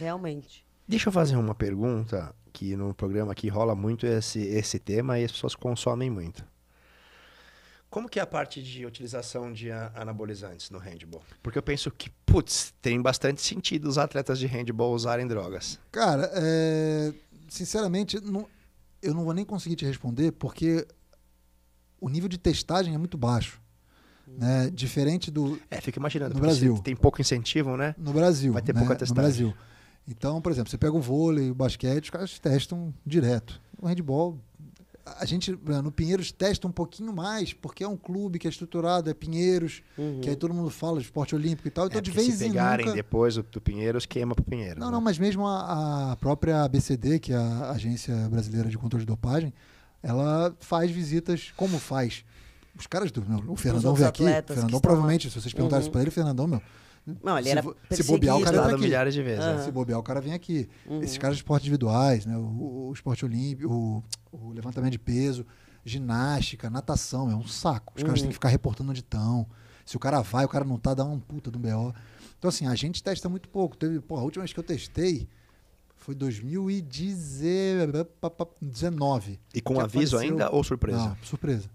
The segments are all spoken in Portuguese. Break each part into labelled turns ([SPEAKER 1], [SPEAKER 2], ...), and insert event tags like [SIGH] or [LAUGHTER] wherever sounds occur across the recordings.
[SPEAKER 1] Realmente. Deixa eu fazer uma pergunta que no programa aqui rola muito esse, esse tema e as pessoas consomem muito. Como que é a parte de utilização de anabolizantes no handball? Porque eu penso que, putz, tem bastante sentido os atletas de handball usarem drogas.
[SPEAKER 2] Cara, é... sinceramente, não... eu não vou nem conseguir te responder porque o nível de testagem é muito baixo. Né? Diferente do. É, fica imaginando. No Brasil. Tem pouco incentivo, né? No Brasil. Vai ter né? pouca testagem. No Brasil. Então, por exemplo, você pega o vôlei, o basquete, os caras testam direto. O handball, a gente no Pinheiros testa um pouquinho mais, porque é um clube que é estruturado, é Pinheiros, uhum. que aí todo mundo fala de esporte olímpico e tal. Então, é, de vez em quando. Se pegarem nunca... depois do Pinheiros, queima pro Pinheiros. Não, né? não, mas mesmo a, a, própria ABCD, que é a Agência Brasileira de Controle de Dopagem, ela faz visitas como faz. Os caras do. Meu, o Fernandão vem aqui. Fernandão, provavelmente, lá. se vocês perguntarem uhum. para ele, o Fernandão, meu não, ele se, era se bobear, o cara vem aqui. milhares de vezes. Uhum. Se bobear, o cara vem aqui. Uhum. Esses caras de esportes individuais, né? O, o esporte olímpico, o, o, levantamento de peso, ginástica, natação, é um saco. Os uhum. caras têm que uhum. ficar reportando onde estão. Se o cara vai, o cara não tá, dá um puta de um BO. Então, assim, a gente testa muito pouco. Teve, a última vez que eu testei foi 2019. E com aviso apareceu... ainda ou surpresa? Não, surpresa.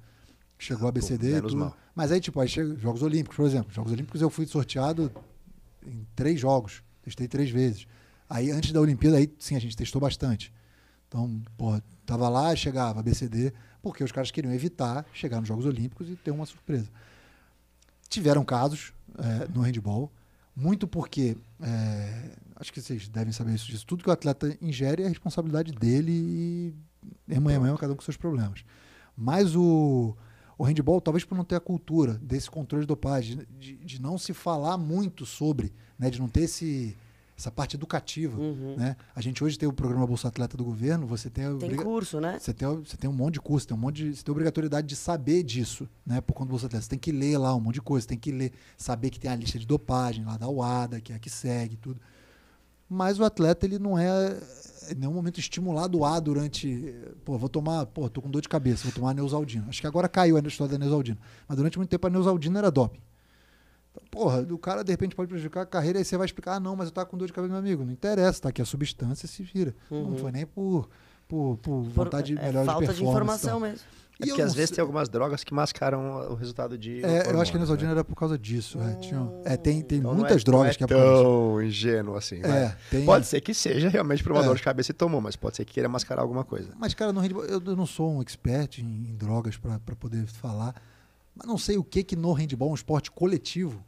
[SPEAKER 2] Chegou a BCD Pô, e tudo. Mal. Mas aí, tipo, aí chega, Jogos Olímpicos, por exemplo. Jogos Olímpicos eu fui sorteado em três jogos. Testei três vezes. Aí, antes da Olimpíada, aí sim, a gente testou bastante. Então, pô, tava lá, chegava a BCD, porque os caras queriam evitar chegar nos Jogos Olímpicos e ter uma surpresa. Tiveram casos é, no handball, muito porque, é, acho que vocês devem saber isso disso, tudo que o atleta ingere é responsabilidade dele e amanhã, amanhã, cada um com seus problemas. Mas o o handball, talvez por não ter a cultura desse controle de dopagem, de, de não se falar muito sobre, né, de não ter esse, essa parte educativa, uhum. né? A gente hoje tem o programa Bolsa Atleta do governo, você tem tem curso, né? Você tem você tem um monte de curso, tem um monte de você tem obrigatoriedade de saber disso, né? Por conta do Bolsa Atleta, você tem que ler lá um monte de coisa, tem que ler, saber que tem a lista de dopagem lá da UADA, que é a que segue tudo mas o atleta ele não é em nenhum momento estimulado a durante. Pô, vou tomar. Pô, tô com dor de cabeça, vou tomar a neusaldina. Acho que agora caiu a história da neusaldina. Mas durante muito tempo a neusaldina era doping. Então, porra, o cara de repente pode prejudicar a carreira, aí você vai explicar: ah, não, mas eu tava com dor de cabeça, meu amigo. Não interessa, tá aqui a substância se vira. Uhum. Não foi nem por, por, por vontade por, é, melhor é de performance. Falta de informação então. mesmo. É que às vezes tem
[SPEAKER 1] algumas drogas que mascaram o resultado de. É, hormônio, eu acho que a
[SPEAKER 2] Nesaldina né? era por causa disso. Né? Hum... É, tem tem então muitas é, drogas é que é Tão ingênuo assim. É, tem... Pode
[SPEAKER 1] ser que seja realmente por uma é. dor de cabeça e tomou, mas pode ser que queira mascarar alguma coisa.
[SPEAKER 2] Mas, cara, no handball, eu não sou um expert em, em drogas para poder falar, mas não sei o que que no handball, é um esporte coletivo,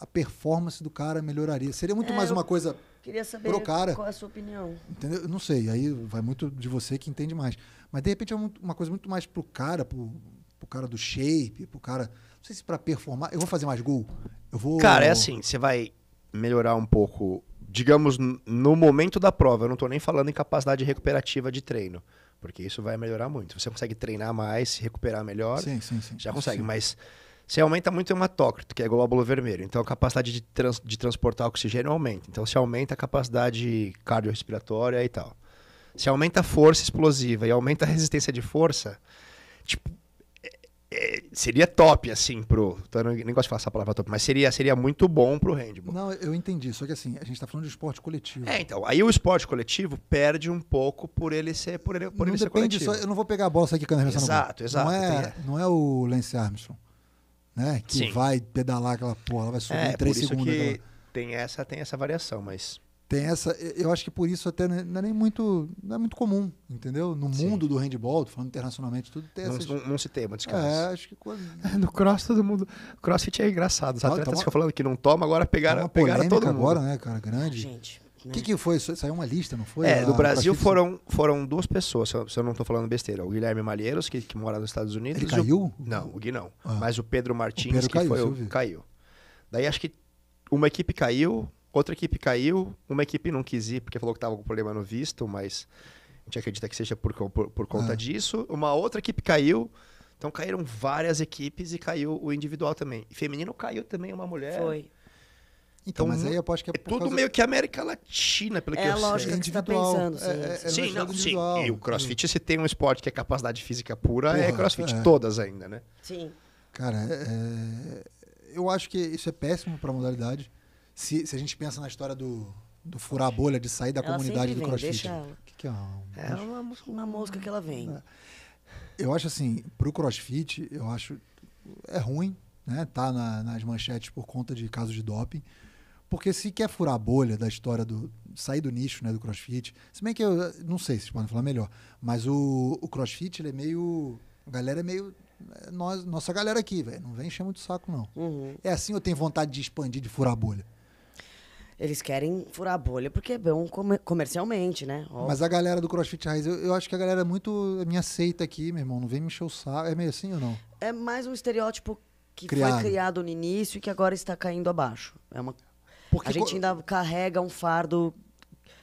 [SPEAKER 2] a performance do cara melhoraria. Seria muito mais eu... uma coisa
[SPEAKER 3] Queria saber Procara. qual é a sua opinião.
[SPEAKER 2] Entendeu? Eu não sei, aí vai muito de você que entende mais. Mas de repente é uma coisa muito mais pro cara, pro, pro cara do shape, pro cara. Não sei se para performar. Eu vou fazer mais gol. Eu vou. Cara, é assim,
[SPEAKER 1] você vai melhorar um pouco, digamos, no momento da prova. Eu não tô nem falando em capacidade recuperativa de treino. Porque isso vai melhorar muito. Você consegue treinar mais, se recuperar melhor. Sim, sim,
[SPEAKER 2] sim. Já consegue, sim.
[SPEAKER 1] mas se aumenta muito o hematócrito, que é glóbulo vermelho, então a capacidade de, trans, de transportar oxigênio aumenta. Então se aumenta a capacidade cardiorrespiratória e tal. Se aumenta a força explosiva e aumenta a resistência de força, tipo, é, é, seria top, assim, pro. Então, eu nem gosto de falar essa palavra top, mas seria, seria muito bom pro handball.
[SPEAKER 2] Não, eu entendi. Só que assim, a gente tá falando de esporte coletivo. É,
[SPEAKER 1] então. Aí o esporte coletivo perde um pouco por ele ser, por ele, por não ele depende, ser coletivo. Só, eu não vou
[SPEAKER 2] pegar a bola aqui quando a cana Exato, exato. Não é, não é o Lance Armstrong né? Que Sim. vai pedalar aquela porra, ela vai subir é, em 3 segundos. Aquela...
[SPEAKER 1] Tem essa, tem essa variação, mas
[SPEAKER 2] tem essa, eu acho que por isso até é, não é nem muito, não é muito comum, entendeu? No Sim. mundo do handball, falando internacionalmente, tudo tem essa, não, não se tem é muitos casos. É, acho que quase... [LAUGHS] No cross todo mundo,
[SPEAKER 1] crossfit é engraçado, os atletas tá uma... falando que não toma, agora pegaram, tá pegaram todo mundo. agora,
[SPEAKER 2] né, cara, grande. Gente. O né? que, que foi? Saiu uma lista, não foi? É, do no ah, Brasil
[SPEAKER 1] foram, foram duas pessoas, se eu, se eu não estou falando besteira. O Guilherme Malheiros, que, que mora nos Estados Unidos. Ele caiu? O, não, o Gui não. Ah. Mas o Pedro Martins, o Pedro caiu, foi o, caiu. Daí acho que uma equipe caiu, outra equipe caiu, uma equipe não quis ir porque falou que estava com problema no visto, mas a gente acredita que seja por, por, por conta ah. disso. Uma outra equipe caiu. Então caíram várias equipes e caiu o individual também. feminino caiu também uma mulher. Foi.
[SPEAKER 2] Então, mas aí eu acho que é, é tudo causa... meio que América
[SPEAKER 1] Latina, pelo é que eu sei. É lógica que você tá pensando. É, sim, é, é, sim, não, sim. E o crossfit, se hum. tem um esporte que é capacidade física pura, é Porra, é crossfit todas ainda, né? Sim. Cara,
[SPEAKER 2] é, eu acho que isso é péssimo para a modalidade. Se, se a gente pensa na história do, do furar a bolha, de sair da ela comunidade do crossfit. Deixa... que, que é uma
[SPEAKER 3] É uma, uma mosca que ela vem.
[SPEAKER 2] Eu acho assim, para o crossfit, eu acho... É ruim, né? Tá na, nas manchetes por conta de casos de doping. Porque se quer furar a bolha da história do. sair do nicho né, do crossfit, se bem que eu não sei se vocês podem falar melhor, mas o, o crossfit ele é meio. A galera é meio. É, nós, nossa galera aqui, velho. Não vem encher muito saco, não. Uhum. É assim eu tenho vontade de expandir, de furar a bolha? Eles querem furar a bolha
[SPEAKER 3] porque é bom comercialmente, né? Óbvio. Mas
[SPEAKER 2] a galera do CrossFit Raiz, eu, eu, acho que a galera é muito. É me aceita aqui, meu irmão. Não vem me encher o saco. É meio assim ou não?
[SPEAKER 3] É mais um estereótipo que criado. foi criado no início e que agora está caindo abaixo. É uma porque a gente ainda carrega um fardo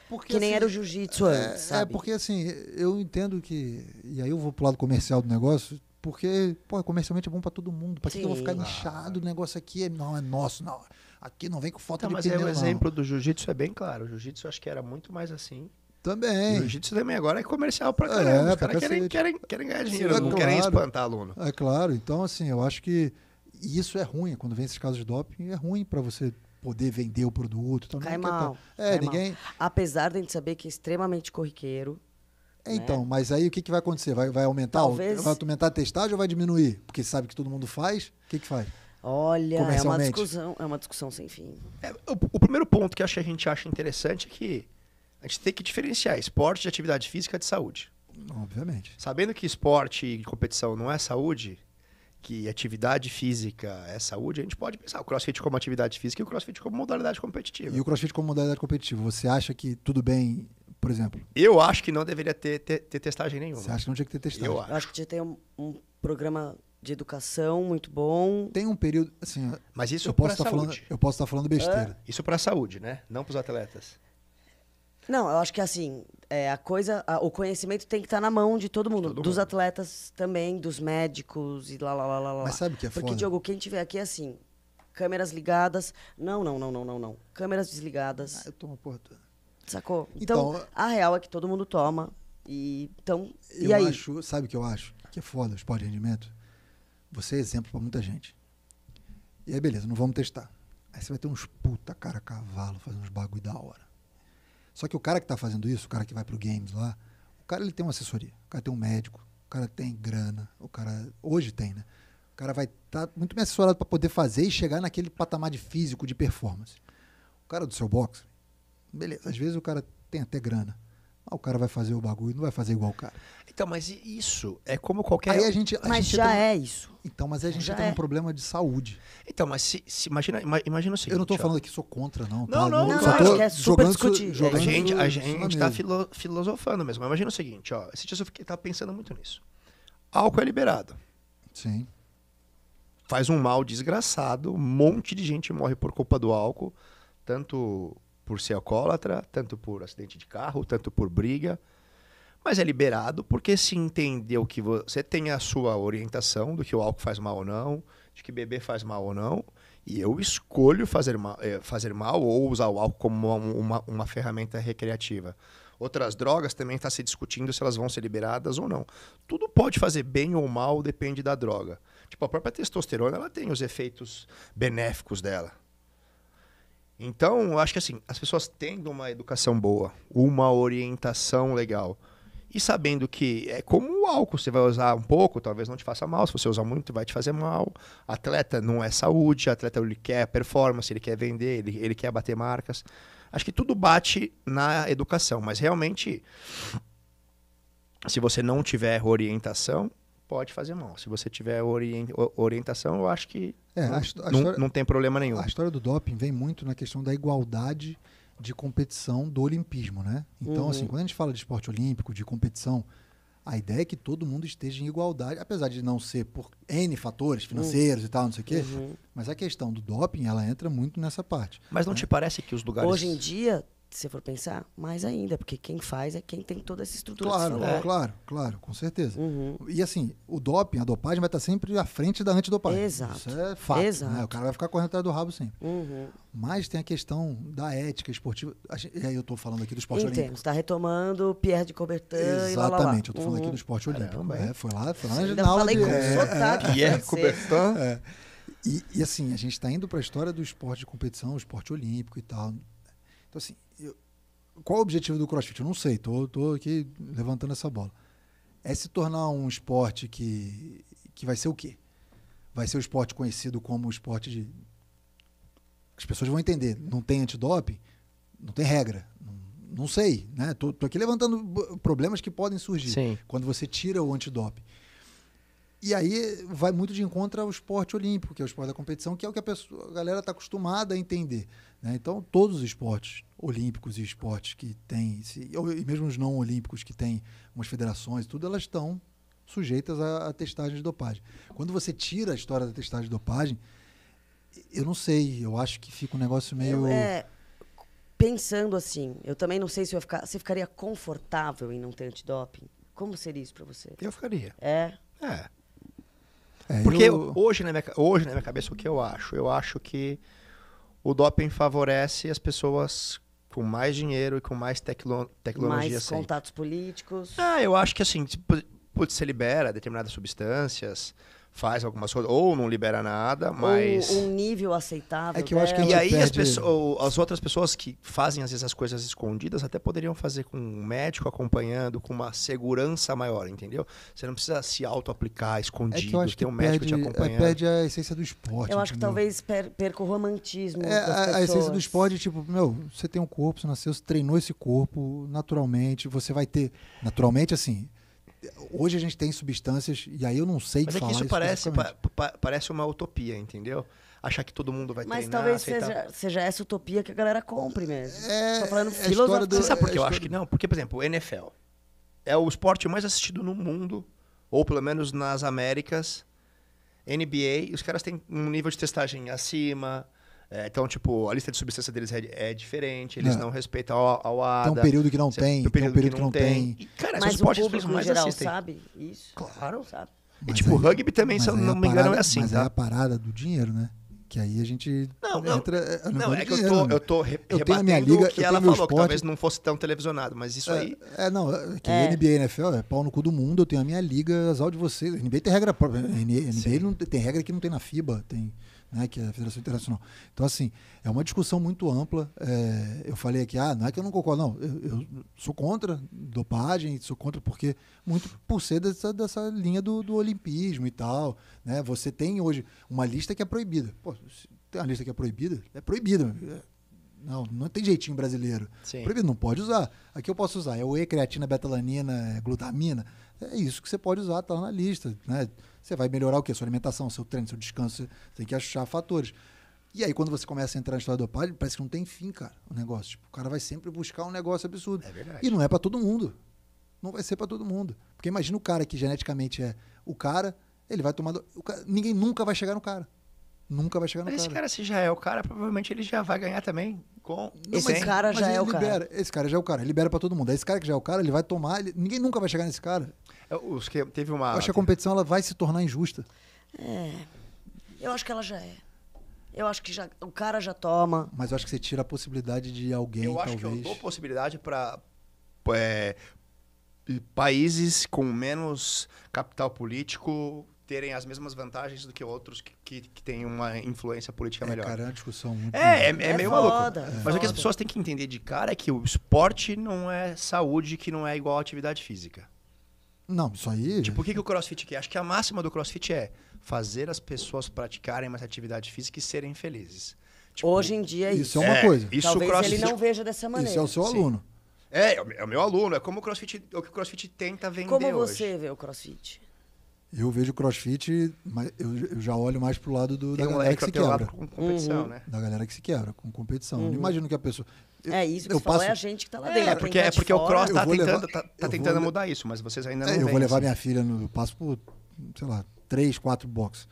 [SPEAKER 2] porque, que nem assim, era o jiu-jitsu é, antes, sabe? É, porque assim, eu entendo que... E aí eu vou pro lado comercial do negócio, porque, pô, comercialmente é bom para todo mundo. Para que, que eu vou ficar inchado? O negócio aqui é, não é nosso, não. Aqui não vem com foto então, de mas pneu, Mas é o exemplo do
[SPEAKER 1] jiu-jitsu é bem claro. O jiu-jitsu acho que era muito mais assim.
[SPEAKER 2] Também. Jiu-jitsu
[SPEAKER 1] também agora é comercial para caramba. É, Os caras querem, querem, querem ganhar dinheiro, é não claro. querem espantar aluno.
[SPEAKER 2] É claro. Então, assim, eu acho que isso é ruim. Quando vem esses casos de doping, é ruim para você poder vender o produto. Então, cai mal. É, cai ninguém... Mal.
[SPEAKER 3] Apesar de a gente saber que é extremamente corriqueiro. Né? então, né?
[SPEAKER 2] mas aí o que, que vai acontecer? Vai, vai aumentar? Talvez... vai aumentar a testagem ou vai diminuir? Porque sabe que todo mundo faz. O que, que faz? Olha, é uma discussão,
[SPEAKER 1] é uma discussão sem fim. É, o, o, primeiro ponto que a gente acha interessante é que a gente tem que diferenciar esporte de atividade física de saúde. Obviamente. Sabendo que esporte e competição não é saúde, que atividade física é saúde, a gente pode pensar o crossfit como atividade física e o crossfit como modalidade competitiva. E o
[SPEAKER 2] crossfit como modalidade competitiva, você acha que tudo bem, por exemplo?
[SPEAKER 1] Eu acho que não deveria ter, ter, ter testagem nenhuma. Você acha
[SPEAKER 2] que não tinha que ter testagem? Eu acho,
[SPEAKER 3] Eu acho que tinha que ter um, um programa de educação muito bom. Tem um período, assim,
[SPEAKER 1] mas isso eu posso estar tá falando, eu posso estar tá falando besteira. É. Isso para a saúde, né? Não para os atletas.
[SPEAKER 3] Não, eu acho que assim, é, a coisa, a, o conhecimento tem que estar tá na mão de todo mundo, todo dos mundo. atletas também, dos médicos e lá, lá, lá, lá. Mas sabe o que é Porque, Diogo, quem tiver aqui é assim, câmeras ligadas, não, não, não, não, não, não, câmeras desligadas. Ah, eu tomo porra toda. Sacou? Então, então, a real é que todo mundo toma e então, eu e aí? acho,
[SPEAKER 2] sabe o que eu acho? Que é foda o esporte de rendimento. Você é exemplo para muita gente. E aí, beleza, não vamos testar. Aí você vai ter uns puta cara cavalo fazendo uns bagulho da hora. Só que o cara que está fazendo isso, o cara que vai para o games lá, o cara ele tem uma assessoria, o cara tem um médico, o cara tem grana, o cara hoje tem, né? O cara vai estar tá muito bem assessorado para poder fazer e chegar naquele patamar de físico, de performance. O cara do seu boxe, beleza, às vezes o cara tem até grana o cara vai fazer o bagulho, não vai fazer igual o cara. Então, mas isso
[SPEAKER 1] é como qualquer. Aí a gente, a mas gente já tem... é
[SPEAKER 2] isso. Então, mas a então gente já tem é. um problema de saúde. Então,
[SPEAKER 1] mas se, se imagina, imagina o seguinte. Eu não estou falando aqui sou contra, não. Não, tá? não, não, só não. É super discutido. Jogando, a gente, a gente tá filo, filosofando mesmo. Mas imagina o seguinte, ó. Esse dia eu fiquei, tava pensando muito nisso. Álcool é liberado. Sim. Faz um mal desgraçado. Um monte de gente morre por culpa do álcool. Tanto por ser alcoólatra, tanto por acidente de carro, tanto por briga. Mas é liberado porque se entendeu que você tem a sua orientação do que o álcool faz mal ou não, de que beber faz mal ou não, e eu escolho fazer mal, eh, fazer mal ou usar o álcool como uma, uma ferramenta recreativa. Outras drogas também está se discutindo se elas vão ser liberadas ou não. Tudo pode fazer bem ou mal, depende da droga. Tipo, a própria testosterona ela tem os efeitos benéficos dela. Então, eu acho que assim, as pessoas tendo uma educação boa, uma orientação legal, e sabendo que é como o álcool, você vai usar um pouco, talvez não te faça mal, se você usar muito, vai te fazer mal. Atleta não é saúde, atleta ele quer performance, ele quer vender, ele, ele quer bater marcas. Acho que tudo bate na educação, mas realmente, se você não tiver orientação, pode fazer mal Se você tiver orientação, eu acho que é, não, história, não, tem problema nenhum. A
[SPEAKER 2] história do doping vem muito na questão da igualdade de competição do olimpismo, né? Então, uhum. assim, quando a gente fala de esporte olímpico, de competição, a ideia é que todo mundo esteja em igualdade, apesar de não ser por N fatores uhum. financeiros uhum. e tal, não sei o quê. Uhum. Mas a questão do doping, ela entra muito nessa parte. Mas não né? te parece que os lugares... Hoje em
[SPEAKER 3] dia, se for pensar, mais ainda, porque quem faz é quem tem toda essa estrutura. Claro, claro, claro,
[SPEAKER 2] claro, com certeza. Uhum. E assim, o doping, a dopagem vai estar sempre à frente da antidopagem. Exato. Isso é fato. Né? Exato. Né? O cara vai ficar correndo atrás do rabo sempre. Uhum. Mas tem a questão da ética esportiva. E aí eu estou falando aqui do esporte Entendo. olímpico.
[SPEAKER 3] Está retomando Pierre de Coubertin Exatamente, e lá, lá, lá. eu estou falando uhum. aqui do esporte olímpico. É, foi lá, foi lá na falei de... com é, sotaque, é, Pierre Coubertin.
[SPEAKER 2] É. E, e assim, a gente está indo para a história do esporte de competição, o esporte olímpico e tal. Então assim, qual o objetivo do CrossFit? Eu não sei, tô, tô aqui levantando essa bola. É se tornar um esporte que, que vai ser o quê? Vai ser o um esporte conhecido como esporte de. As pessoas vão entender. Não tem antidoping, não tem regra. Não, não sei, né? Tô, tô, aqui levantando problemas que podem surgir Sim. quando você tira o antidoping. E aí vai muito de encontro ao esporte olímpico, que é o esporte da competição, que é o que a, pessoa, a galera está acostumada a entender. Né? Então, todos os esportes olímpicos e esportes que têm, e mesmo os não olímpicos que têm umas federações, tudo, elas estão sujeitas à, à testagem de dopagem. Quando você tira a história da testagem de dopagem, eu não sei, eu acho que fica um negócio meio. é,
[SPEAKER 3] pensando assim, eu também não sei se eu ficar, você ficaria confortável em não ter antidoping. Como seria isso para você? Eu ficaria. É? É.
[SPEAKER 1] É, Porque eu... hoje, na minha, hoje, na minha cabeça, o que eu acho? Eu acho que o doping favorece as pessoas com mais dinheiro e com mais tecnologia. Mais contatos
[SPEAKER 3] políticos. Ah, eu
[SPEAKER 1] acho que assim, putz, se libera determinadas substâncias faz algumas coisas, ou não libera nada, mas. um
[SPEAKER 3] nível aceitável. É que eu dela. acho que e aí
[SPEAKER 1] perde... as, pessoas, as outras pessoas que fazem, às vezes, as coisas escondidas até poderiam fazer com um médico acompanhando, com uma segurança maior, entendeu? Você não
[SPEAKER 2] precisa se auto-aplicar escondido, é que eu acho ter um que médico perde, te é, acompanhando. Perde a essência do esporte. Eu acho que talvez
[SPEAKER 3] per, perca o romantismo. É, a, a, essência do
[SPEAKER 2] esporte, tipo, meu, você tem um corpo, você nasceu, você treinou esse corpo naturalmente, você vai ter. Naturalmente, assim hoje a gente tem substâncias, e aí eu não sei Mas é que isso parece, pa,
[SPEAKER 1] pa, parece uma utopia, entendeu? Achar que todo mundo vai Mas treinar, talvez seja,
[SPEAKER 3] seja, essa utopia que a galera compre mesmo. É, falando é filosofia.
[SPEAKER 1] Do, Você sabe por que é eu acho que não? Porque, por exemplo, o NFL é o esporte mais assistido no mundo, ou pelo menos nas Américas. NBA, os caras têm um nível de testagem acima, é, então, tipo, a lista de substância deles é, é diferente, eles não, é. não respeitam ao, ao ADA. Tem um período que não tem, tem um período, que, que não tem. tem. E,
[SPEAKER 2] cara, mas o público mais geral assistem.
[SPEAKER 3] sabe isso? Claro. Sabe? E tipo, aí, é- rugby também, se eu não é me engano, é assim.
[SPEAKER 2] Mas tá? é a parada do dinheiro, né? Que aí a gente não, não entra. Não, não é que dinheiro, eu tô, eu tô re eu tenho a minha liga, que ela falou, esporte, que talvez não
[SPEAKER 1] fosse tão televisionado, mas isso é, aí.
[SPEAKER 2] É, não, que é. NBA e NFL é pau no cu do mundo, eu tenho a minha liga, azar de vocês. NBA tem regra própria. NBA tem regra que não tem na FIBA, tem né, que é a Federação Internacional. Então, assim, é uma discussão muito ampla. É, eu falei aqui, ah, não é que eu não concordo, não. Eu, eu sou contra dopagem, sou contra porque, muito por ser dessa, dessa linha do, do olimpismo e tal. Né? Você tem hoje uma lista que é proibida. Pô, tem uma lista que é proibida? É proibida. Não, não tem jeitinho brasileiro. Sim. Proibido, não pode usar. Aqui eu posso usar. É o E, creatina, betalanina, é glutamina. É isso que você pode usar, tá na lista, né? Você vai melhorar o quê? Sua alimentação, seu treino, seu descanso. Você tem que achar fatores. E aí, quando você começa a entrar na história do pai, parece que não tem fim, cara, o negócio. Tipo, o cara vai sempre buscar um negócio absurdo. É verdade. E não é para todo mundo. Não vai ser para todo mundo. Porque imagina o cara que geneticamente é o cara, ele vai tomar. Do... Cara... Ninguém nunca vai chegar no cara. Nunca vai chegar no mas cara. Esse cara,
[SPEAKER 1] se já é o cara, provavelmente ele já vai ganhar também. Com... Esse mas, cara já é o libera. cara. Esse
[SPEAKER 2] cara já é o cara. Ele libera para todo mundo. Esse cara que já é o cara, ele vai tomar. Ele... Ninguém nunca vai chegar nesse cara. É, os que teve uma. Eu acho que a competição ela vai se tornar injusta. É.
[SPEAKER 3] Eu acho que ela já é.
[SPEAKER 1] Eu acho que já,
[SPEAKER 2] o cara já toma. Mas eu acho que você tira a possibilidade de alguém. Eu acho talvez. que eu dou
[SPEAKER 1] possibilidade para é, países com menos capital político terem as mesmas vantagens do que outros que, que, que têm uma influência política é, melhor. Cara, é discussão muito... É, é, é meio é foda, maluco. É Mas o que as pessoas têm que entender de cara é que o esporte não é saúde, que não é igual à atividade física. Não, isso aí. Tipo, o que, que o crossfit quer? Acho que a máxima do crossfit é fazer as pessoas praticarem mais atividade física e serem felizes. Tipo, Hoje em dia é isso. É isso é uma é, coisa. Isso Talvez crossfit... ele não veja dessa maneira. Isso é o seu Sim. aluno. É, é o meu é aluno. É como o CrossFit, é o que o CrossFit tenta vender Como você hoje. vê o CrossFit?
[SPEAKER 2] Eu vejo o CrossFit, mas eu, eu já olho mais pro lado do, da um galera que se quebra. Com competição, uhum. né? Da galera que se quebra, com competição. Uhum. Eu não imagino que a pessoa... É isso que eu você é passo... é a gente que tá lá é, dentro. É, tá porque, tá é porque o Cross tá tentando, levar,
[SPEAKER 1] tá, tá tentando vou... mudar isso, mas vocês ainda é, não. É, eu vou levar minha filha,
[SPEAKER 2] no, eu passo por, sei lá, três, quatro boxes.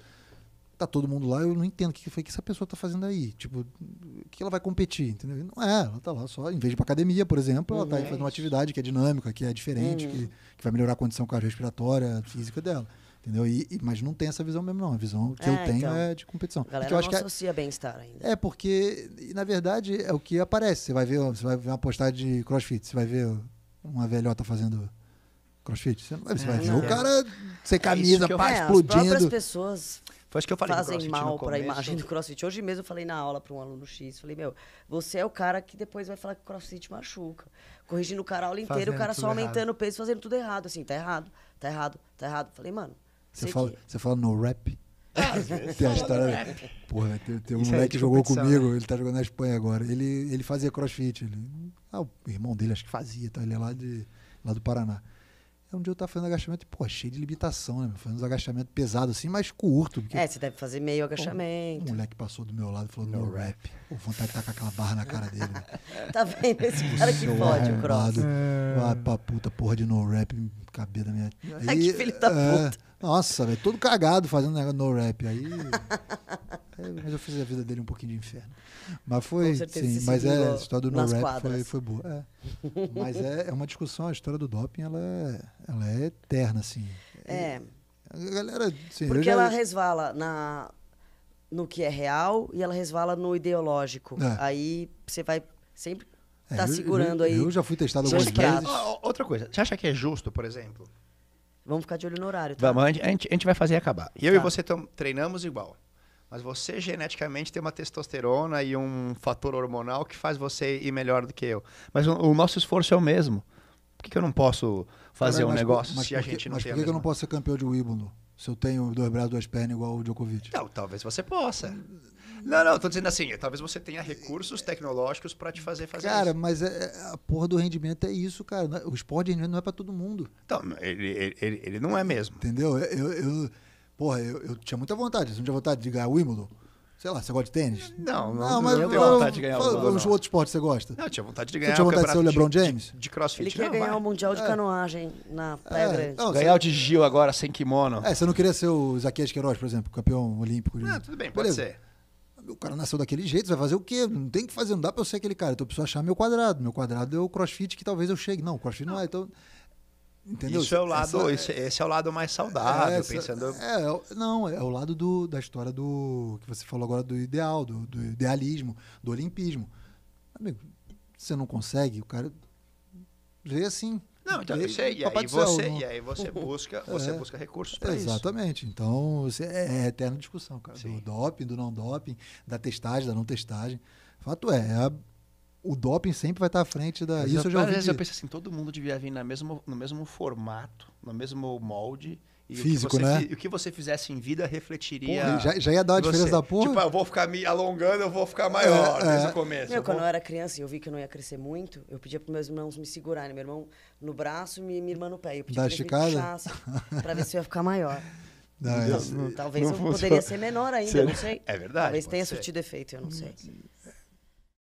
[SPEAKER 2] Tá todo mundo lá, eu não entendo o que foi que essa pessoa tá fazendo aí. Tipo, o que ela vai competir? Entendeu? Não é, ela tá lá só, em vez de ir pra academia, por exemplo, ela uhum, tá aí uhum. fazendo uma atividade que é dinâmica, que é diferente, uhum. que, que vai melhorar a condição cardiorrespiratória, física dela. Entendeu? E, e, mas não tem essa visão mesmo, não. A visão que é, eu tenho então, é de competição. A galera eu acho não que associa
[SPEAKER 3] bem-estar ainda.
[SPEAKER 2] É, porque, na verdade, é o que aparece. Você vai ver, você vai ver uma postagem de crossfit, você vai ver uma velhota fazendo crossfit. Você, você é, vai ver o é. cara sem é camisa, é pá, é, explodindo. As pessoas foi que eu falei fazem mal para a imagem do
[SPEAKER 3] CrossFit. Hoje mesmo eu falei na aula para um aluno X, falei, meu, você é o cara que depois vai falar que CrossFit machuca. Corrigindo o cara a aula inteira, o cara só aumentando errado. o peso, fazendo tudo errado. Assim, tá errado, tá errado, tá errado. Falei, mano, você fala,
[SPEAKER 2] você fala no rap? Ah, [LAUGHS] tem a história. Porra, tem, tem um Isso moleque que jogou comigo, né? ele tá jogando na Espanha agora. Ele, ele fazia crossfit. Ele, ah, o irmão dele acho que fazia, tá? Ele é lá, de, lá do Paraná. é um dia eu tava fazendo agachamento, pô, cheio de limitação, né? Fazendo uns agachamento pesado assim, mas curto. Porque,
[SPEAKER 3] é, você deve fazer meio agachamento. Pô,
[SPEAKER 2] moleque passou do meu lado e falou, no, no rap. Pô, vontade de com aquela barra na cara dele. Né? [LAUGHS] tá vendo esse cara que pode, o cross. É... Ah, Vai pra puta, porra de no rap, cabelo da minha... Aí, que filho da é, puta. É... Nossa, velho, todo cagado fazendo no rap. Aí. mas [LAUGHS] eu fiz a vida dele um pouquinho de inferno. Mas foi. Sim, mas é, a história do no rap foi, foi boa. É. mas é, é uma discussão, a história do doping ela é, ela é eterna, assim. É.
[SPEAKER 3] A galera. Assim, Porque já... ela resvala na, no que é real e ela resvala no ideológico. É. Aí você vai sempre estar é, tá segurando eu, aí. Eu já fui testado algumas vezes. Outra
[SPEAKER 1] coisa, você acha que é justo, por exemplo? Vamos ficar de olho no horário, tá? Vamos, a gente, a gente vai fazer acabar. Eu tá. e você tam, treinamos igual. Mas você geneticamente tem uma testosterona e um fator hormonal que faz você ir melhor do que eu. Mas o, o nosso
[SPEAKER 2] esforço é o mesmo. Por que, que eu não posso fazer um negócio mas se porque, a gente não Mas por que, que eu não posso ser campeão de Wimbledon? Se eu tenho dois braços, duas pernas igual o Djokovic. Não, talvez você possa.
[SPEAKER 1] Não, não, tô dizendo assim, é, talvez você tenha recursos tecnológicos para te fazer fazer cara,
[SPEAKER 2] isso. Cara, mas é, é, a porra do rendimento é isso, cara. É, o esporte de rendimento não é para todo mundo. Então, ele, ele, ele não é mesmo. Entendeu? Eu, eu, porra, eu, eu tinha muita vontade. Você não tinha vontade de ganhar o Wimbledon, Sei lá, você gosta de tênis? Não, não, não mas eu tenho vontade de ganhar o Mundial. Os outros esportes você gosta? Não, eu tinha vontade de ganhar. Você tinha vontade de ser o LeBron James? De, de
[SPEAKER 1] crossfit. Ele né? quer não, ganhar o Mundial de é.
[SPEAKER 3] canoagem na pedra. é. Não, ganhar você... o de
[SPEAKER 1] Gil agora, sem
[SPEAKER 2] kimono. É, você não queria ser o Zaquias Queiroz, por exemplo, campeão olímpico? Não, ah, tudo bem, pode Beleza. ser. O cara nasceu daquele jeito, você vai fazer o quê? Não tem que fazer, não dá pra eu ser aquele cara. Então eu preciso achar meu quadrado. Meu quadrado é o crossfit que talvez eu chegue. Não, o crossfit não, não é, então... Entendeu? Isso é o lado,
[SPEAKER 1] essa, esse, é o lado mais saudável, essa, pensando. É,
[SPEAKER 2] é não, é o lado do, da história do que você falou agora do ideal, do, do idealismo, do olimpismo. Amigo, você não consegue, o cara vê assim. Não, então, vê, você, e, aí você, e aí [LAUGHS] é. você busca, você é, busca recursos para isso. Exatamente. Então, é, é eterna discussão, cara, Sim. do doping, do não doping, da testagem, da não testagem. Fato é, é a o doping sempre vai estar à frente da. Mas isso eu já ouvi. Às vezes eu penso
[SPEAKER 1] assim, todo mundo devia vir na mesmo, no mesmo formato, no mesmo molde. Físico, o né? E o que você fizesse em vida refletiria. Porra, já, já, ia dar uma diferença você. da porra. Tipo, eu ah, vou ficar me alongando, eu vou ficar
[SPEAKER 3] maior é, é. desde é. o começo. Meu, eu quando vou... eu era criança e eu vi que eu não ia crescer muito, eu pedia para meus irmãos me segurarem. Meu irmão no braço e minha irmã no pé. Eu pedia para me puxasse para ver se eu ia ficar maior. [LAUGHS] Não, não, talvez não eu funciona. poderia ser menor ainda, Sério? não sei. É verdade. Talvez tenha ser. surtido efeito, eu não sei.